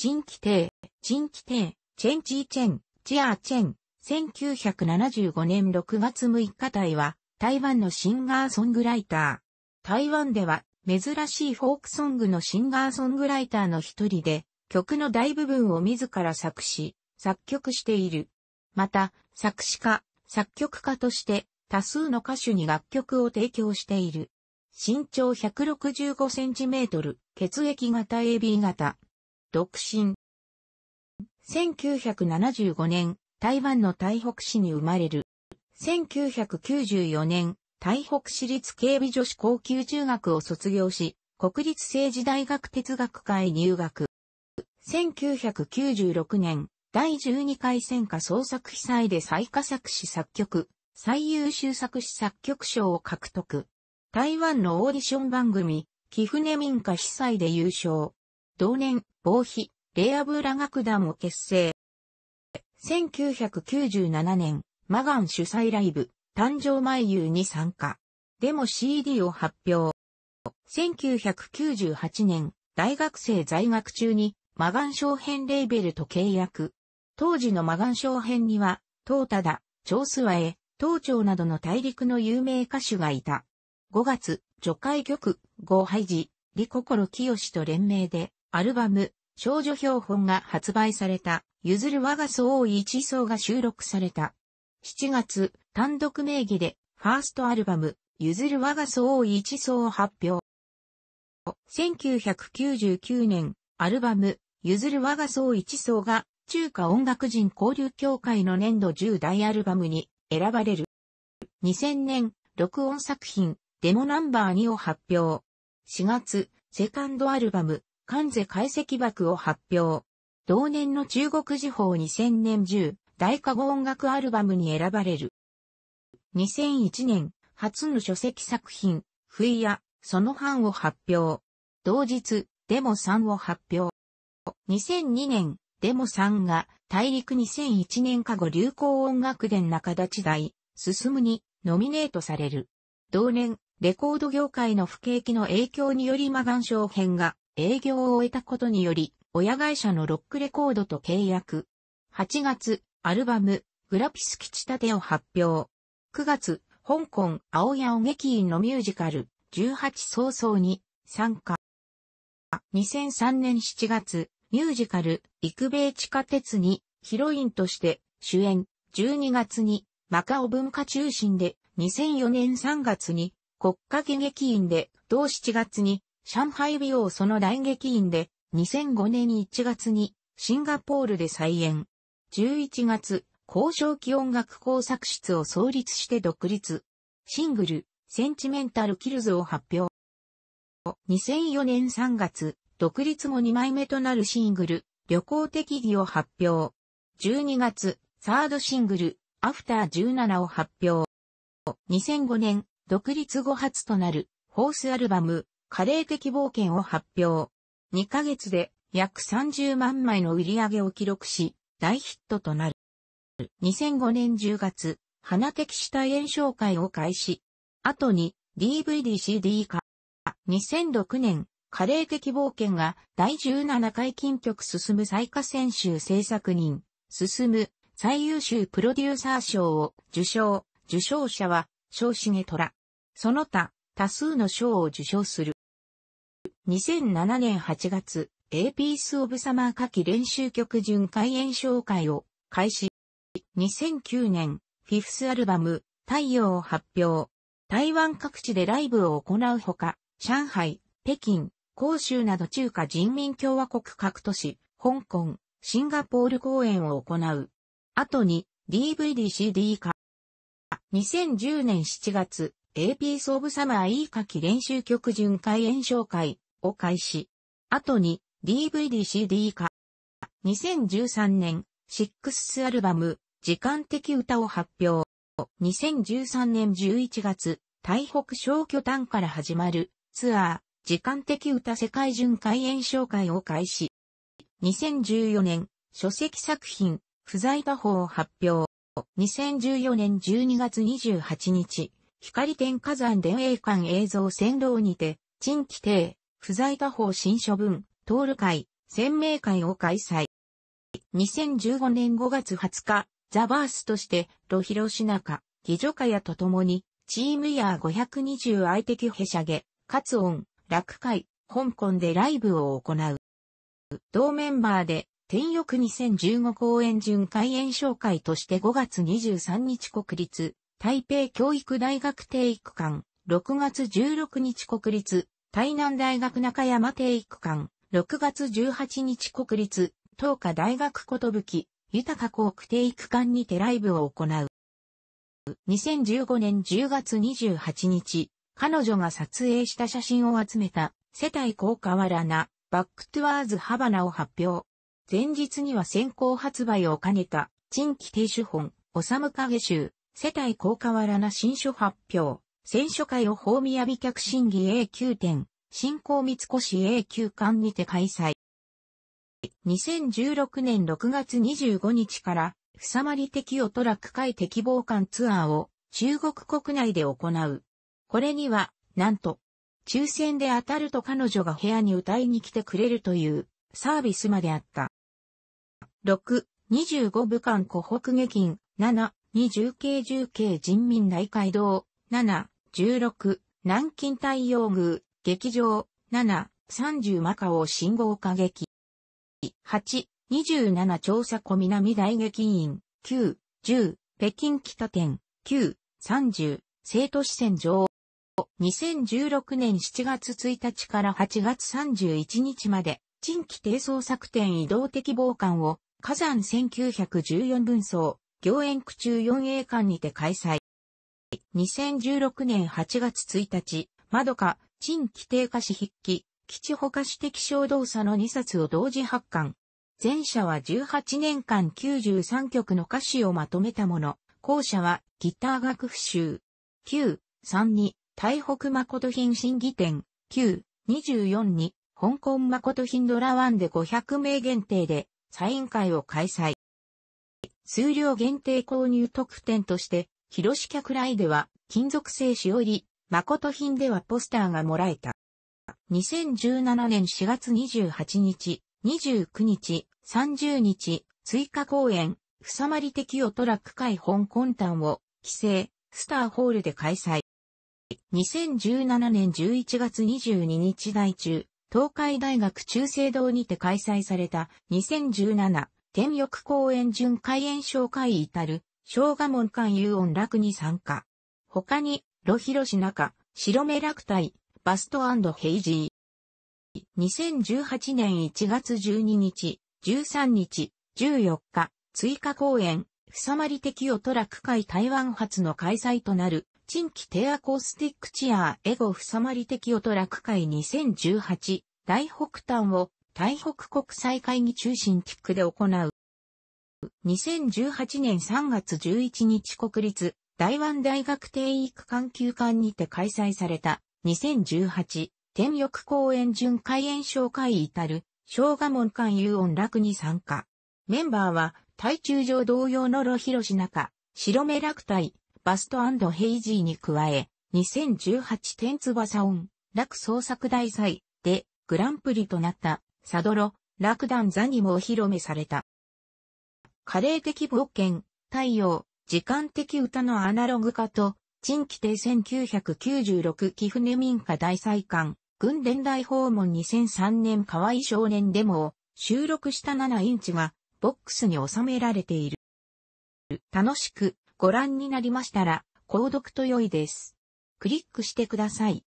チンキテイ、チンキテイ、チェンチーチェン、チアーチェン、1975年6月6日台は、台湾のシンガーソングライター。台湾では、珍しいフォークソングのシンガーソングライターの一人で、曲の大部分を自ら作詞、作曲している。また、作詞家、作曲家として、多数の歌手に楽曲を提供している。身長165センチメートル、血液型 AB 型。独身。1975年、台湾の台北市に生まれる。1994年、台北市立警備女子高級中学を卒業し、国立政治大学哲学科へ入学。1996年、第12回戦火創作被災で最下作詞作曲、最優秀作詞作曲賞を獲得。台湾のオーディション番組、貴船民家被災で優勝。同年、防費、レアブラ楽団を結成。1997年、マガン主催ライブ、誕生前優に参加。デモ CD を発表。1998年、大学生在学中に、マガン商編レーベルと契約。当時のマガン商編には、トータダ、チョウスワエ、東ウなどの大陸の有名歌手がいた。5月、除海曲、ゴーハイジ、リココロキヨシと連名で、アルバム、少女標本が発売された、ゆずる我が総い一層が収録された。7月、単独名義で、ファーストアルバム、ゆずる我が総い一層を発表。1999年、アルバム、ゆずる我が総一層が、中華音楽人交流協会の年度10大アルバムに選ばれる。2000年、録音作品、デモナンバー2を発表。4月、セカンドアルバム、関税解析爆を発表。同年の中国時報2000年10大加護音楽アルバムに選ばれる。2001年、初の書籍作品、不意や、その版を発表。同日、デモ3を発表。2002年、デモ3が、大陸2001年加護流行音楽殿中立ち台、進むに、ノミネートされる。同年、レコード業界の不景気の影響により魔眼症編が営業を終えたことにより、親会社のロックレコードと契約。8月、アルバム、グラピス基地立てを発表。9月、香港、青谷劇院のミュージカル、18早々に参加。2003年7月、ミュージカル、陸米地下鉄にヒロインとして主演。12月にマカオ文化中心で2004年3月に国家劇院で同7月に上海美容その来劇院で2005年1月にシンガポールで再演。11月、交渉期音楽工作室を創立して独立。シングル、センチメンタルキルズを発表。2004年3月、独立後2枚目となるシングル、旅行適宜を発表。12月、サードシングル、アフター17を発表。2005年、独立後初となる、ホースアルバム、加齢的冒険を発表。2ヶ月で約30万枚の売り上げを記録し、大ヒットとなる。2005年10月、花的死体演唱会を開始。後に DVD-CD 化。2006年、加齢的冒険が第17回金曲進む最下選手制作人、進む最優秀プロデューサー賞を受賞。受賞者は、小重虎。その他、多数の賞を受賞する。2007年8月、A Piece of Summer 夏季練習曲巡回演唱会を開始。2009年、フィフスアルバム、太陽を発表。台湾各地でライブを行うほか、上海、北京、広州など中華人民共和国各都市、香港、シンガポール公演を行う。後に DVD-CD 化。2010年7月、A Piece of Summer いい夏季練習曲巡回演唱会、を開始。後に DVD-CD 化。2013年、6アルバム、時間的歌を発表。2013年11月、台北小巨端から始まるツアー、時間的歌世界巡回演唱会を開始。2014年、書籍作品、不在打法を発表。2014年12月28日、光天火山伝影館映像線路にて、陳期定、不在多方新書分、トール会、宣明会を開催。2015年5月20日、ザバースとして、ロヒロシナカ、ギジョカヤと共に、チームイヤー520相キへしゃげ、カツオン、楽会、香港でライブを行う。同メンバーで、天翼2015公演巡開演紹介として5月23日国立、台北教育大学定育館、6月16日国立、台南大学中山定育館、6月18日国立、東華大学ことぶき、豊校区定育館にてライブを行う。2015年10月28日、彼女が撮影した写真を集めた、世帯高果わらな、バックトゥワーズハバナを発表。前日には先行発売を兼ねた、珍奇定手本、おさむ影集、世帯高果わらな新書発表。選書会を法宮美客審議 A 9点、新興三越 A 9館にて開催。2016年6月25日から、ふさまり敵をトラック会敵防艦ツアーを中国国内で行う。これには、なんと、抽選で当たると彼女が部屋に歌いに来てくれるというサービスまであった。6、25部館湖北下金、7、20系10系人民大会堂、7、16、南京太陽宮、劇場、7、30マカオ信号歌劇。8、27調査湖南大劇院、9、10、北京北店、9、30、生徒支線上。2016年7月1日から8月31日まで、珍奇低層作展移動的傍観を、火山1914分層、行園区中 4A 館にて開催。2016年8月1日、窓か、陳規定化詞筆記、基地保化指摘小動作の2冊を同時発刊。前者は18年間93曲の歌詞をまとめたもの。後者はギター楽譜集。9、3に、台北誠品審議店。9、24に、香港誠品ドラワンで500名限定で、サイン会を開催。数量限定購入特典として、広志客来では、金属製しおり、誠品ではポスターがもらえた。2017年4月28日、29日、30日、追加公演、ふさまり適用トラック会本魂胆を、規制、スターホールで開催。2017年11月22日台中、東海大学中正堂にて開催された2017天翼公演巡回演唱会至る小賀門間遊音楽に参加。他に、ロヒロシ中、白目楽隊、バストヘイジー。2018年1月12日、13日、14日、追加公演、ふさまり的オトラク会台湾発の開催となる、新規低アコースティックチアーエゴふさまり的オトラク会2018、大北端を、台北国際会議中心キックで行う。2018年3月11日国立台湾大学定育館休館にて開催された2018天翼公園巡回演唱会至る昭和門館遊音楽に参加。メンバーは台中上同様のロヒロシ中、白目楽隊、バストヘイジーに加え、2018天翼音楽創作大祭でグランプリとなったサドロ、楽団座にもお披露目された。加齢的冒険、太陽、時間的歌のアナログ化と、陳規定1996貴船民家大祭館、軍伝大訪問2003年可愛い少年デモを収録した7インチがボックスに収められている。楽しくご覧になりましたら、購読と良いです。クリックしてください。